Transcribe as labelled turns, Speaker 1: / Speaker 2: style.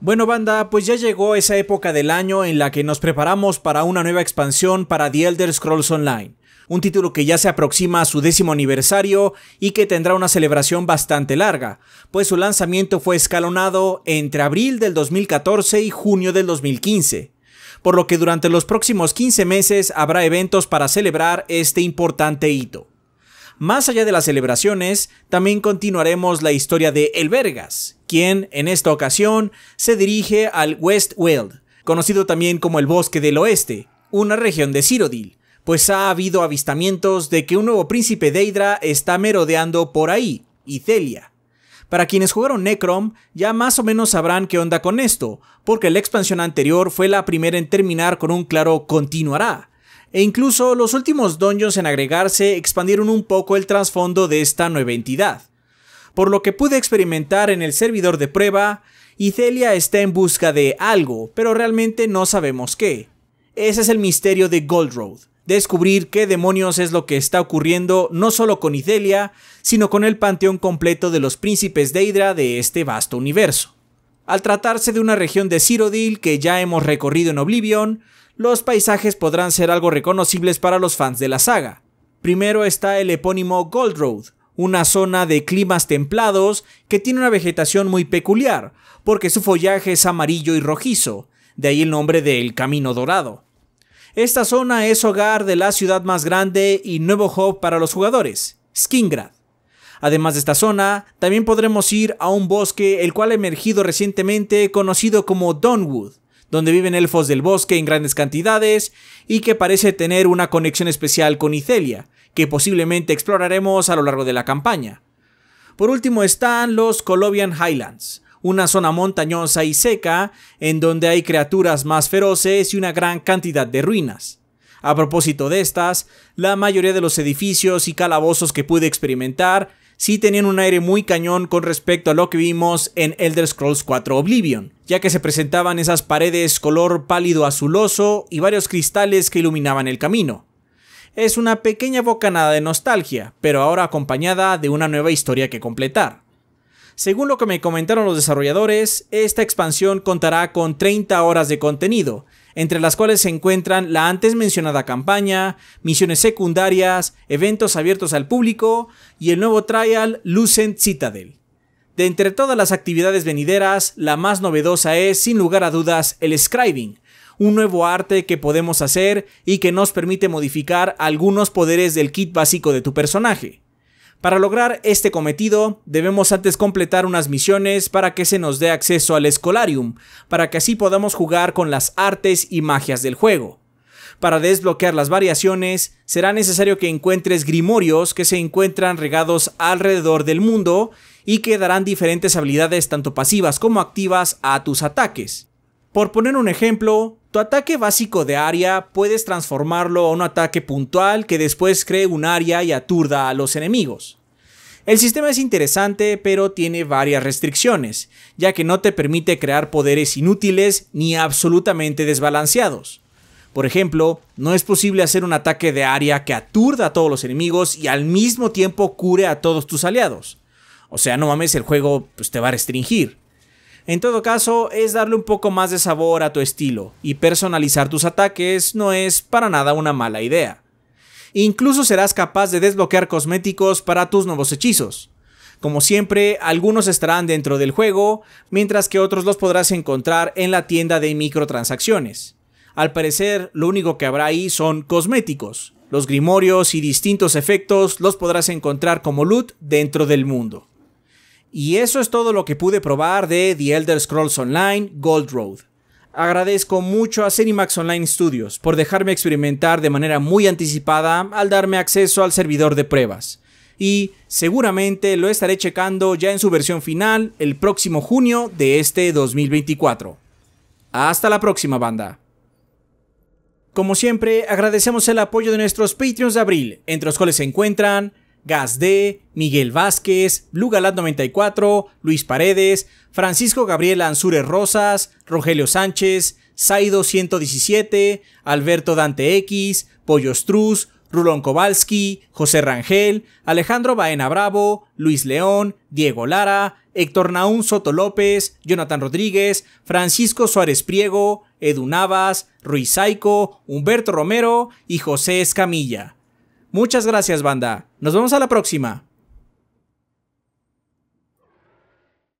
Speaker 1: Bueno banda, pues ya llegó esa época del año en la que nos preparamos para una nueva expansión para The Elder Scrolls Online, un título que ya se aproxima a su décimo aniversario y que tendrá una celebración bastante larga, pues su lanzamiento fue escalonado entre abril del 2014 y junio del 2015, por lo que durante los próximos 15 meses habrá eventos para celebrar este importante hito. Más allá de las celebraciones, también continuaremos la historia de El Vergas, quien en esta ocasión se dirige al West Wild, conocido también como el Bosque del Oeste, una región de Cyrodiil, pues ha habido avistamientos de que un nuevo príncipe Deidra está merodeando por ahí, Ithelia. Para quienes jugaron Necrom, ya más o menos sabrán qué onda con esto, porque la expansión anterior fue la primera en terminar con un claro continuará, e incluso los últimos dungeons en agregarse expandieron un poco el trasfondo de esta nueva entidad, por lo que pude experimentar en el servidor de prueba, Ithelia está en busca de algo, pero realmente no sabemos qué. Ese es el misterio de Gold Road. Descubrir qué demonios es lo que está ocurriendo no solo con Ithelia, sino con el panteón completo de los príncipes de Hydra de este vasto universo. Al tratarse de una región de Cyrodiil que ya hemos recorrido en Oblivion, los paisajes podrán ser algo reconocibles para los fans de la saga. Primero está el epónimo Gold una zona de climas templados que tiene una vegetación muy peculiar, porque su follaje es amarillo y rojizo, de ahí el nombre del Camino Dorado. Esta zona es hogar de la ciudad más grande y nuevo hub para los jugadores, Skingrad. Además de esta zona, también podremos ir a un bosque el cual ha emergido recientemente conocido como Donwood, donde viven elfos del bosque en grandes cantidades y que parece tener una conexión especial con Icelia, que posiblemente exploraremos a lo largo de la campaña. Por último están los Colombian Highlands, una zona montañosa y seca en donde hay criaturas más feroces y una gran cantidad de ruinas. A propósito de estas, la mayoría de los edificios y calabozos que pude experimentar sí tenían un aire muy cañón con respecto a lo que vimos en Elder Scrolls 4 Oblivion, ya que se presentaban esas paredes color pálido azuloso y varios cristales que iluminaban el camino es una pequeña bocanada de nostalgia, pero ahora acompañada de una nueva historia que completar. Según lo que me comentaron los desarrolladores, esta expansión contará con 30 horas de contenido, entre las cuales se encuentran la antes mencionada campaña, misiones secundarias, eventos abiertos al público y el nuevo trial Lucent Citadel. De entre todas las actividades venideras, la más novedosa es, sin lugar a dudas, el scribing, un nuevo arte que podemos hacer y que nos permite modificar algunos poderes del kit básico de tu personaje. Para lograr este cometido, debemos antes completar unas misiones para que se nos dé acceso al Escolarium, para que así podamos jugar con las artes y magias del juego. Para desbloquear las variaciones, será necesario que encuentres grimorios que se encuentran regados alrededor del mundo y que darán diferentes habilidades tanto pasivas como activas a tus ataques. Por poner un ejemplo, tu ataque básico de área puedes transformarlo a un ataque puntual que después cree un área y aturda a los enemigos. El sistema es interesante, pero tiene varias restricciones, ya que no te permite crear poderes inútiles ni absolutamente desbalanceados. Por ejemplo, no es posible hacer un ataque de área que aturda a todos los enemigos y al mismo tiempo cure a todos tus aliados. O sea, no mames, el juego pues, te va a restringir. En todo caso, es darle un poco más de sabor a tu estilo, y personalizar tus ataques no es para nada una mala idea. Incluso serás capaz de desbloquear cosméticos para tus nuevos hechizos. Como siempre, algunos estarán dentro del juego, mientras que otros los podrás encontrar en la tienda de microtransacciones. Al parecer, lo único que habrá ahí son cosméticos. Los grimorios y distintos efectos los podrás encontrar como loot dentro del mundo. Y eso es todo lo que pude probar de The Elder Scrolls Online Gold Road. Agradezco mucho a Cinemax Online Studios por dejarme experimentar de manera muy anticipada al darme acceso al servidor de pruebas. Y seguramente lo estaré checando ya en su versión final el próximo junio de este 2024. Hasta la próxima banda. Como siempre, agradecemos el apoyo de nuestros Patreons de abril, entre los cuales se encuentran Gas Miguel Vázquez, Galán 94 Luis Paredes, Francisco Gabriel Ansúrez Rosas, Rogelio Sánchez, Saido 117, Alberto Dante X, Pollo Struz, Rulón Kowalski, José Rangel, Alejandro Baena Bravo, Luis León, Diego Lara, Héctor Naún Soto López, Jonathan Rodríguez, Francisco Suárez Priego, Edu Navas, Ruiz Saico, Humberto Romero y José Escamilla. Muchas gracias, banda. Nos vemos a la próxima.